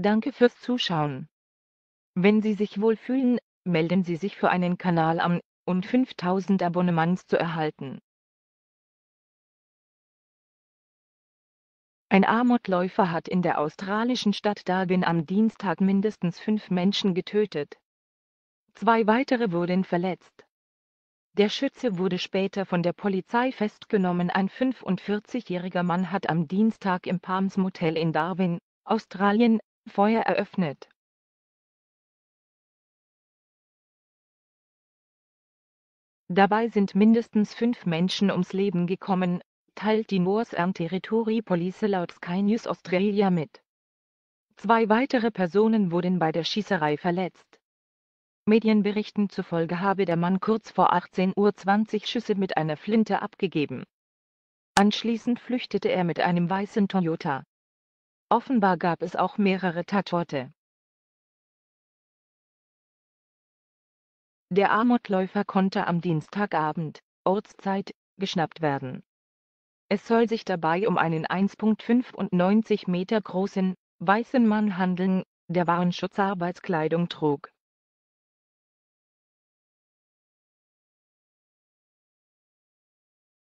Danke fürs Zuschauen. Wenn Sie sich wohlfühlen, melden Sie sich für einen Kanal an, um 5000 Abonnements zu erhalten. Ein Armutläufer hat in der australischen Stadt Darwin am Dienstag mindestens fünf Menschen getötet. Zwei weitere wurden verletzt. Der Schütze wurde später von der Polizei festgenommen. Ein 45-jähriger Mann hat am Dienstag im Palms Motel in Darwin, Australien, feuer eröffnet Dabei sind mindestens fünf Menschen ums Leben gekommen, teilt die Northern Territory Police laut Sky News Australia mit. Zwei weitere Personen wurden bei der Schießerei verletzt. Medienberichten zufolge habe der Mann kurz vor 18.20 Uhr Schüsse mit einer Flinte abgegeben. Anschließend flüchtete er mit einem weißen Toyota. Offenbar gab es auch mehrere Tatorte. Der Amokläufer konnte am Dienstagabend, Ortszeit, geschnappt werden. Es soll sich dabei um einen 1,95 Meter großen, weißen Mann handeln, der Warnschutzarbeitskleidung trug.